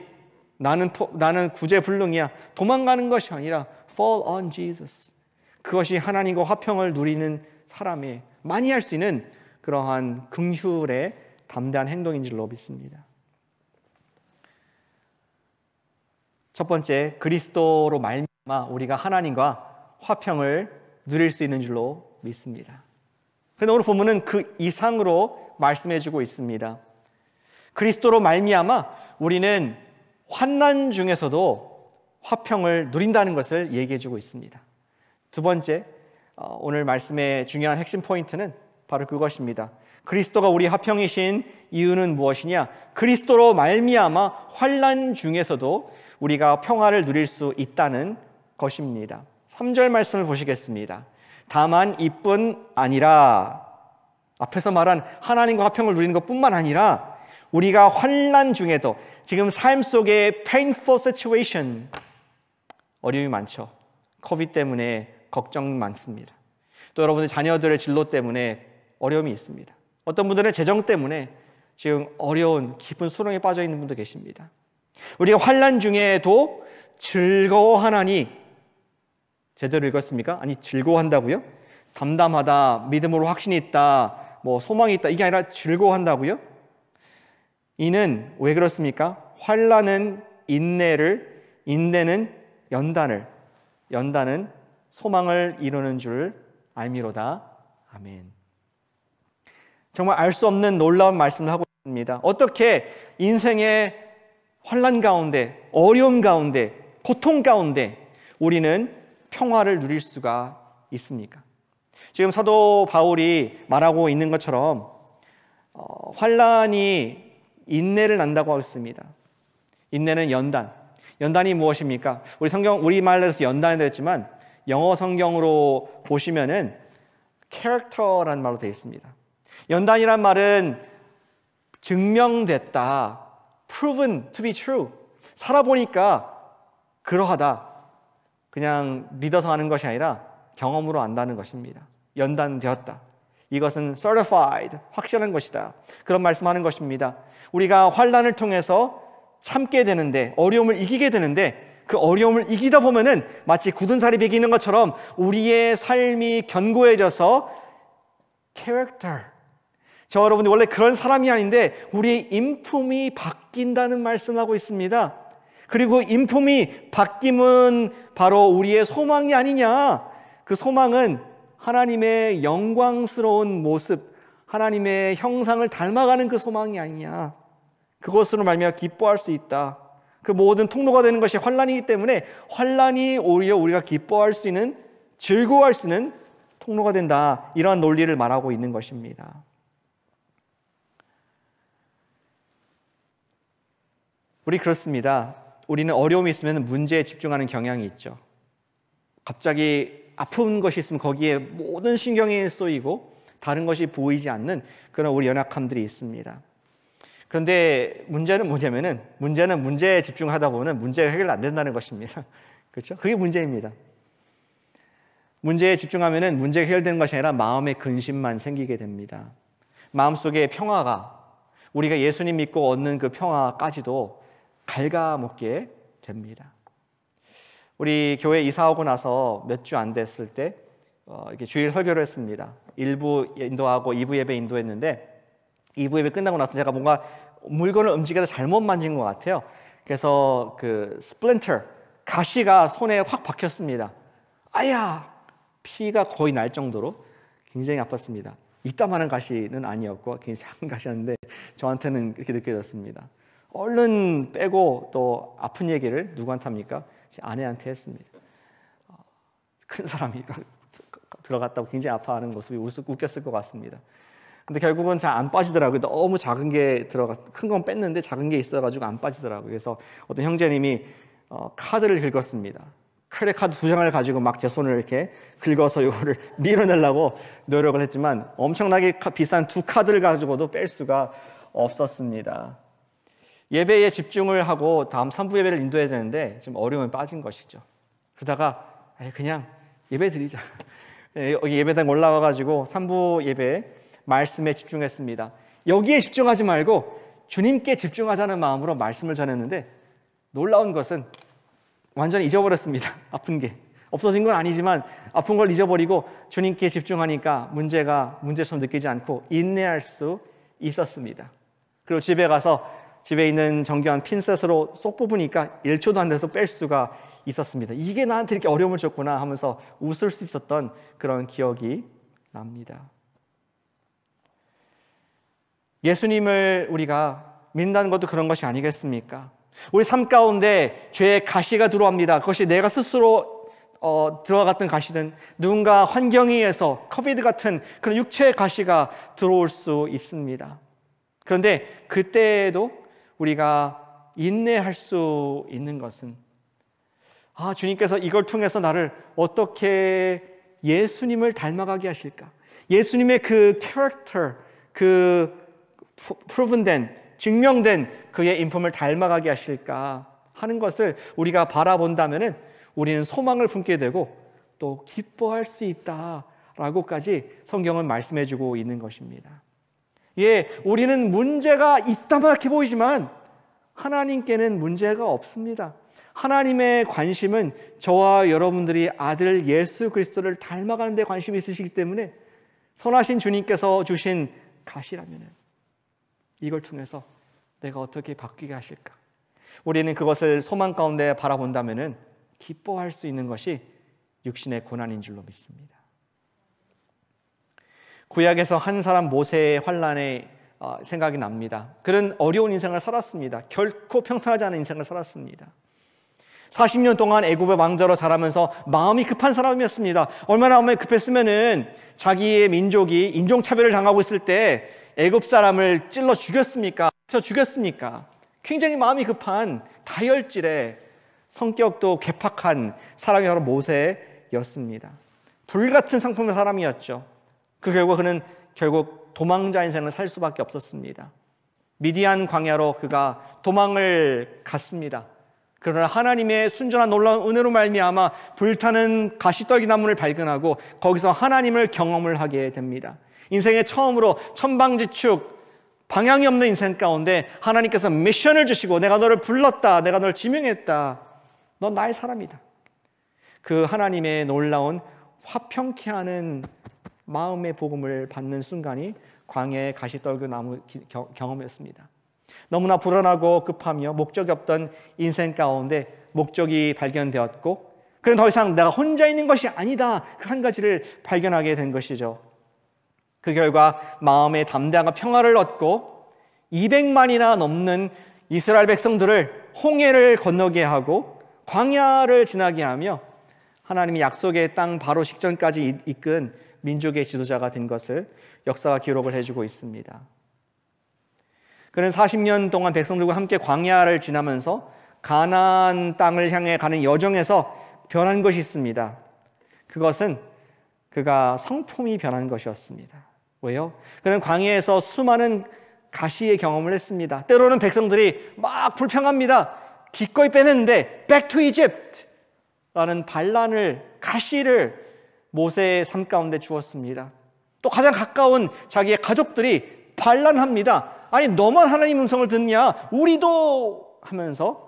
나는 나는 구제불능이야 도망가는 것이 아니라 fall on Jesus. 그것이 하나님과 화평을 누리는 사람이 많이 할 수 있는 그러한 긍휼의 담대한 행동인 줄로 믿습니다. 첫 번째 그리스도로 말미암아 우리가 하나님과 화평을 누릴 수 있는 줄로 믿습니다. 그런데 오늘 본문은 그 이상으로 말씀해주고 있습니다. 그리스도로 말미암아 우리는 환난 중에서도 화평을 누린다는 것을 얘기해주고 있습니다. 두 번째, 어, 오늘 말씀의 중요한 핵심 포인트는 바로 그것입니다. 그리스도가 우리 화평이신 이유는 무엇이냐? 그리스도로 말미암아 환란 중에서도 우리가 평화를 누릴 수 있다는 것입니다. 3절 말씀을 보시겠습니다. 다만 이뿐 아니라 앞에서 말한 하나님과 화평을 누리는 것뿐만 아니라 우리가 환란 중에도 지금 삶 속에 painful situation 어려움이 많죠. 코비 때문에 걱정 많습니다. 또 여러분들 자녀들의 진로 때문에 어려움이 있습니다. 어떤 분들은 재정 때문에 지금 어려운 깊은 수렁에 빠져 있는 분도 계십니다. 우리가 환란 중에도 즐거워하나니 제대로 읽었습니까? 아니 즐거워한다고요? 담담하다, 믿음으로 확신이 있다, 뭐 소망이 있다 이게 아니라 즐거워한다고요? 이는 왜 그렇습니까? 환란은 인내를, 인내는 연단을, 연단은 소망을 이루는 줄 알미로다. 아멘. 정말 알 수 없는 놀라운 말씀을 하고 있습니다. 어떻게 인생의 환란 가운데, 어려움 가운데, 고통 가운데 우리는 평화를 누릴 수가 있습니까? 지금 사도 바울이 말하고 있는 것처럼 어, 환란이 인내를 난다고 하습니다 인내는 연단. 연단이 무엇입니까? 우리 성경 우리 말로 서 연단이 되었지만 영어 성경으로 보시면은 character라는 말로 되어 있습니다. 연단이란 말은 증명됐다, proven to be true. 살아보니까 그러하다. 그냥 믿어서 하는 것이 아니라 경험으로 안다는 것입니다. 연단되었다. 이것은 certified, 확실한 것이다. 그런 말씀하는 것입니다. 우리가 환란을 통해서 참게 되는데 어려움을 이기게 되는데 그 어려움을 이기다 보면은 마치 굳은 살이 비기는 것처럼 우리의 삶이 견고해져서 캐릭터. 저 여러분이 원래 그런 사람이 아닌데 우리의 인품이 바뀐다는 말씀 하고 있습니다. 그리고 인품이 바뀌면 바로 우리의 소망이 아니냐. 그 소망은 하나님의 영광스러운 모습, 하나님의 형상을 닮아가는 그 소망이 아니냐. 그것으로 말미암아 기뻐할 수 있다. 그 모든 통로가 되는 것이 환란이기 때문에 환란이 오히려 우리가 기뻐할 수 있는 즐거워할 수 있는 통로가 된다. 이러한 논리를 말하고 있는 것입니다. 우리 그렇습니다. 우리는 어려움이 있으면 문제에 집중하는 경향이 있죠. 갑자기 아픈 것이 있으면 거기에 모든 신경이 쏘이고 다른 것이 보이지 않는 그런 우리 연약함들이 있습니다. 그런데 문제는 뭐냐면은 문제는 문제에 집중하다 보면 문제가 해결 안 된다는 것입니다. 그렇죠? 그게 문제입니다. 문제에 집중하면은 문제가 해결되는 것이 아니라 마음의 근심만 생기게 됩니다. 마음속의 평화가 우리가 예수님 믿고 얻는 그 평화까지도 갉아먹게 됩니다. 우리 교회 이사오고 나서 몇 주 안 됐을 때 어, 이렇게 주일 설교를 했습니다. 1부 인도하고 2부 예배 인도했는데 2부 예배 끝나고 나서 제가 뭔가 물건을 움직여서 잘못 만진 것 같아요. 그래서 그 스플린터, 가시가 손에 확 박혔습니다. 아야! 피가 거의 날 정도로 굉장히 아팠습니다. 이따만한 가시는 아니었고 굉장히 작은 가시였는데 저한테는 이렇게 느껴졌습니다. 얼른 빼고 또 아픈 얘기를 누구한테 합니까? 제 아내한테 했습니다. 아, 큰 사람이 들어갔다고 굉장히 아파하는 모습이 웃겼을 것 같습니다. 근데 결국은 잘 안 빠지더라고요. 너무 작은 게 들어가 큰 건 뺐는데 작은 게 있어가지고 안 빠지더라고요. 그래서 어떤 형제님이 어, 카드를 긁었습니다. 크레 카드 두 장을 가지고 막 제 손을 이렇게 긁어서 이거를 밀어내려고 노력을 했지만 엄청나게 비싼 두 카드를 가지고도 뺄 수가 없었습니다. 예배에 집중을 하고 다음 3부 예배를 인도해야 되는데 지금 어려움에 빠진 것이죠. 그러다가 그냥 예배 드리자. 예, 여기 예배당 올라와가지고 3부 예배 말씀에 집중했습니다. 여기에 집중하지 말고 주님께 집중하자는 마음으로 말씀을 전했는데 놀라운 것은 완전히 잊어버렸습니다. 아픈 게. 없어진 건 아니지만 아픈 걸 잊어버리고 주님께 집중하니까 문제가 문제처럼 느끼지 않고 인내할 수 있었습니다. 그리고 집에 가서 집에 있는 정교한 핀셋으로 쏙 뽑으니까 1초도 안 돼서 뺄 수가 있었습니다. 이게 나한테 이렇게 어려움을 줬구나 하면서 웃을 수 있었던 그런 기억이 납니다. 예수님을 우리가 믿는 것도 그런 것이 아니겠습니까? 우리 삶 가운데 죄의 가시가 들어옵니다. 그것이 내가 스스로 어, 들어갔던 가시든 누군가 환경에 의해서 코비드 같은 그런 육체의 가시가 들어올 수 있습니다. 그런데 그때에도 우리가 인내할 수 있는 것은 아, 주님께서 이걸 통해서 나를 어떻게 예수님을 닮아가게 하실까? 예수님의 그 캐릭터, 그 프로븐된 증명된 그의 인품을 닮아가게 하실까 하는 것을 우리가 바라본다면은 우리는 소망을 품게 되고 또 기뻐할 수 있다라고까지 성경은 말씀해 주고 있는 것입니다. 예, 우리는 문제가 있다만하게 보이지만 하나님께는 문제가 없습니다. 하나님의 관심은 저와 여러분들이 아들 예수 그리스도를 닮아가는 데 관심이 있으시기 때문에 선하신 주님께서 주신 가시라면은 이걸 통해서 내가 어떻게 바뀌게 하실까? 우리는 그것을 소망 가운데 바라본다면 기뻐할 수 있는 것이 육신의 고난인 줄로 믿습니다. 구약에서 한 사람 모세의 환란의 어, 생각이 납니다. 그는 어려운 인생을 살았습니다. 결코 평탄하지 않은 인생을 살았습니다. 40년 동안 애굽의 왕자로 자라면서 마음이 급한 사람이었습니다. 얼마나 마음이 급했으면 자기의 민족이 인종차별을 당하고 있을 때 애굽 사람을 찔러 죽였습니까? 저 죽였습니까? 굉장히 마음이 급한 다혈질의 성격도 개팍한 사람이 바로 모세였습니다. 불같은 성품의 사람이었죠. 그 결과 그는 결국 도망자 인생을 살 수밖에 없었습니다. 미디안 광야로 그가 도망을 갔습니다. 그러나 하나님의 순전한 놀라운 은혜로 말미암아 불타는 가시떡이 나무를 발견하고 거기서 하나님을 경험을 하게 됩니다. 인생에 처음으로 천방지축 방향이 없는 인생 가운데 하나님께서 미션을 주시고 내가 너를 불렀다. 내가 너를 지명했다. 넌 나의 사람이다. 그 하나님의 놀라운 화평케 하는 마음의 복음을 받는 순간이 광해 가시떨기 나무 경험했습니다. 너무나 불안하고 급하며 목적이 없던 인생 가운데 목적이 발견되었고 그는 더 이상 내가 혼자 있는 것이 아니다. 그 한 가지를 발견하게 된 것이죠. 그 결과 마음의 담대함과 평화를 얻고 200만이나 넘는 이스라엘 백성들을 홍해를 건너게 하고 광야를 지나게 하며 하나님이 약속의 땅 바로 직전까지 이끈 민족의 지도자가 된 것을 역사가 기록을 해주고 있습니다. 그는 40년 동안 백성들과 함께 광야를 지나면서 가나안 땅을 향해 가는 여정에서 변한 것이 있습니다. 그것은 그가 성품이 변한 것이었습니다. 왜요? 그는 광야에서 수많은 가시의 경험을 했습니다. 때로는 백성들이 막 불평합니다. 기꺼이 빼냈는데 back to Egypt 라는 반란을 가시를 모세의 삶 가운데 주었습니다. 또 가장 가까운 자기의 가족들이 반란합니다. 아니 너만 하나님 음성을 듣냐? 우리도 하면서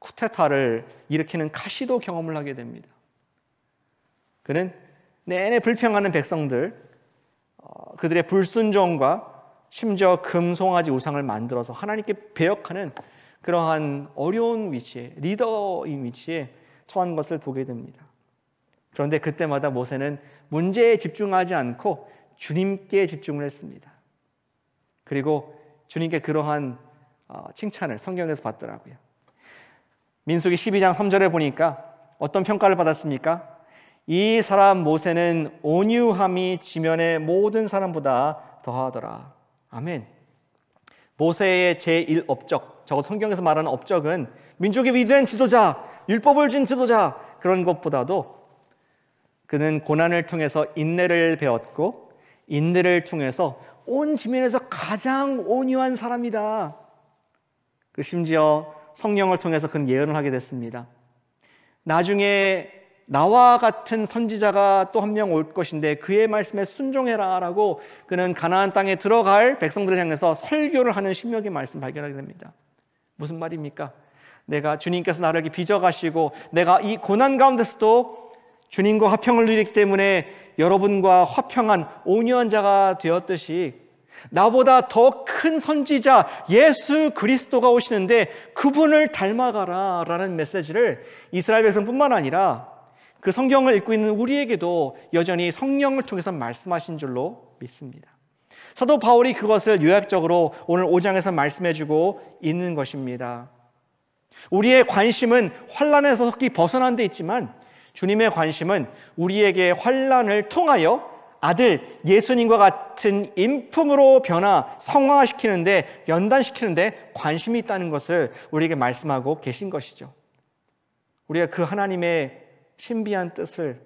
쿠데타를 일으키는 가시도 경험을 하게 됩니다. 그는 내내 불평하는 백성들 어, 그들의 불순종과 심지어 금송아지 우상을 만들어서 하나님께 배역하는 그러한 어려운 위치에 리더인 위치에 처한 것을 보게 됩니다. 그런데 그때마다 모세는 문제에 집중하지 않고 주님께 집중을 했습니다. 그리고 주님께 그러한 어, 칭찬을 성경에서 받더라고요. 민수기 12장 3절에 보니까 어떤 평가를 받았습니까? 이 사람 모세는 온유함이 지면의 모든 사람보다 더하더라. 아멘. 모세의 제1 업적, 저거 성경에서 말하는 업적은 민족의 위대한 지도자, 율법을 준 지도자 그런 것보다도 그는 고난을 통해서 인내를 배웠고 인내를 통해서 온 지면에서 가장 온유한 사람이다. 그 심지어 성령을 통해서 그 예언을 하게 됐습니다. 나중에 나와 같은 선지자가 또 한 명 올 것인데 그의 말씀에 순종해라라고 그는 가나안 땅에 들어갈 백성들을 향해서 설교를 하는 신명의 말씀 발견하게 됩니다. 무슨 말입니까? 내가 주님께서 나를 빚어가시고 내가 이 고난 가운데서도 주님과 화평을 누리기 때문에 여러분과 화평한 온유한 자가 되었듯이 나보다 더 큰 선지자 예수 그리스도가 오시는데 그분을 닮아가라 라는 메시지를 이스라엘 백성뿐만 아니라 그 성경을 읽고 있는 우리에게도 여전히 성령을 통해서 말씀하신 줄로 믿습니다. 사도 바울이 그것을 요약적으로 오늘 5장에서 말씀해주고 있는 것입니다. 우리의 관심은 환란에서 속히 벗어난 데 있지만 주님의 관심은 우리에게 환란을 통하여 아들 예수님과 같은 인품으로 변화 성화시키는데 연단시키는데 관심이 있다는 것을 우리에게 말씀하고 계신 것이죠. 우리가 그 하나님의 신비한 뜻을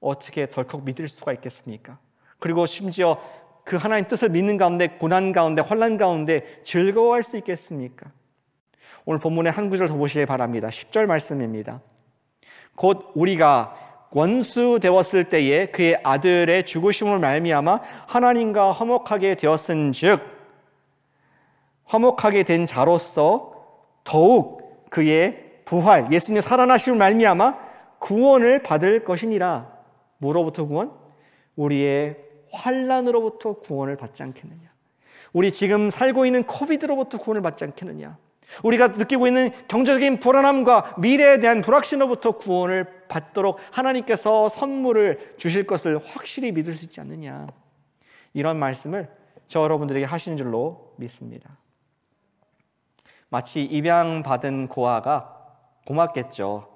어떻게 덜컥 믿을 수가 있겠습니까? 그리고 심지어 그 하나님 뜻을 믿는 가운데 고난 가운데 환란 가운데 즐거워할 수 있겠습니까? 오늘 본문의 한 구절 더 보시길 바랍니다. 10절 말씀입니다. 곧 우리가 원수 되었을 때에 그의 아들의 죽으심으 말미암아 하나님과 화목하게 되었은즉 화목하게 된 자로서 더욱 그의 부활 예수님의 살아나심을 말미암아 구원을 받을 것이니라. 뭐로부터 구원? 우리의 환란으로부터 구원을 받지 않겠느냐. 우리 지금 살고 있는 코비드로부터 구원을 받지 않겠느냐. 우리가 느끼고 있는 경제적인 불안함과 미래에 대한 불확신으로부터 구원을 받도록 하나님께서 선물을 주실 것을 확실히 믿을 수 있지 않느냐. 이런 말씀을 저 여러분들에게 하시는 줄로 믿습니다. 마치 입양받은 고아가 고맙겠죠.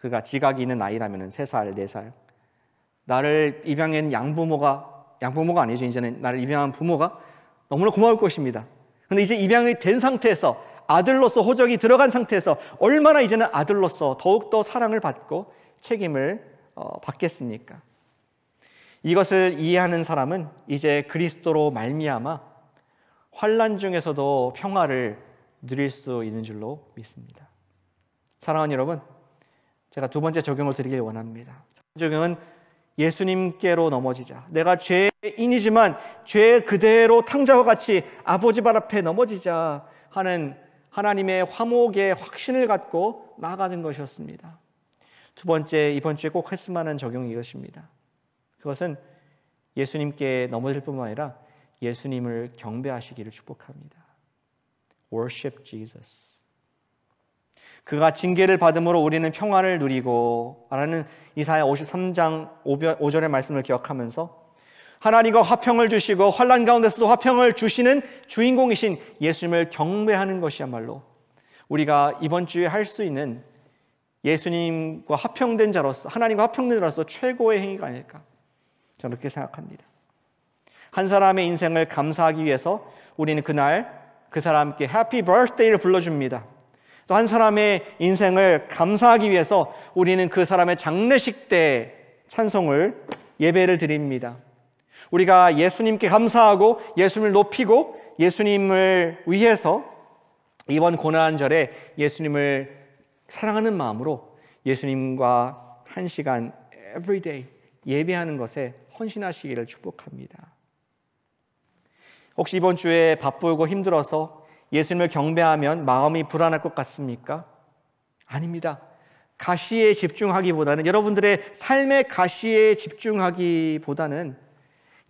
그가 지각이 있는 아이라면 3살, 4살. 나를 입양한 양부모가, 양부모가 아니죠. 이제는 나를 입양한 부모가 너무나 고마울 것입니다. 근데 이제 입양이 된 상태에서 아들로서 호적이 들어간 상태에서 얼마나 이제는 아들로서 더욱더 사랑을 받고 책임을 어, 받겠습니까? 이것을 이해하는 사람은 이제 그리스도로 말미암아 환란 중에서도 평화를 누릴 수 있는 줄로 믿습니다. 사랑하는 여러분, 제가 두 번째 적용을 드리길 원합니다. 적용은 예수님께로 넘어지자. 내가 죄인이지만 죄 그대로 탕자와 같이 아버지 발 앞에 넘어지자 하는 하나님의 화목의 확신을 갖고 나아가는 것이었습니다. 두 번째, 이번 주에 꼭 했을 만한 적용이 이것입니다. 그것은 예수님께 넘어질 뿐만 아니라 예수님을 경배하시기를 축복합니다. Worship Jesus. 그가 징계를 받음으로 우리는 평화를 누리고 라는 이사야 53장 5절의 말씀을 기억하면서 하나님과 화평을 주시고 환란 가운데서도 화평을 주시는 주인공이신 예수님을 경배하는 것이야말로 우리가 이번 주에 할 수 있는 예수님과 화평된 자로서 하나님과 화평된 자로서 최고의 행위가 아닐까 저는 그렇게 생각합니다. 한 사람의 인생을 감사하기 위해서 우리는 그날 그 사람께 해피 버스데이를 불러줍니다. 또한 사람의 인생을 감사하기 위해서 우리는 그 사람의 장례식 때 찬송을 예배를 드립니다. 우리가 예수님께 감사하고 예수님을 높이고 예수님을 위해서 이번 고난절에 예수님을 사랑하는 마음으로 예수님과 한 시간 everyday 예배하는 것에 헌신하시기를 축복합니다. 혹시 이번 주에 바쁘고 힘들어서 예수님을 경배하면 마음이 불안할 것 같습니까? 아닙니다. 가시에 집중하기보다는 여러분들의 삶의 가시에 집중하기보다는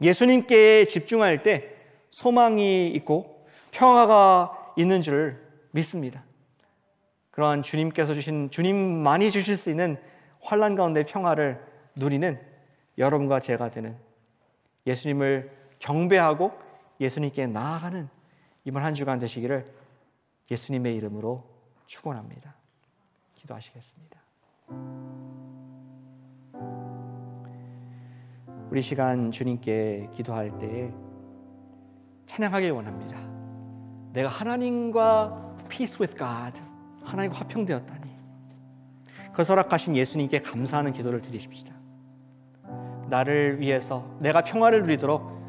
예수님께 집중할 때 소망이 있고 평화가 있는 줄 믿습니다. 그러한 주님께서 주신 주님만이 주실 수 있는 환란 가운데 평화를 누리는 여러분과 제가 되는 예수님을 경배하고 예수님께 나아가는 이번 한 주간 되시기를 예수님의 이름으로 축원합니다. 기도하시겠습니다. 우리 시간 주님께 기도할 때에 찬양하길 원합니다. 내가 하나님과 peace with God, 하나님과 화평되었다니. 그 허락하신 예수님께 감사하는 기도를 드리십시다. 나를 위해서 내가 평화를 누리도록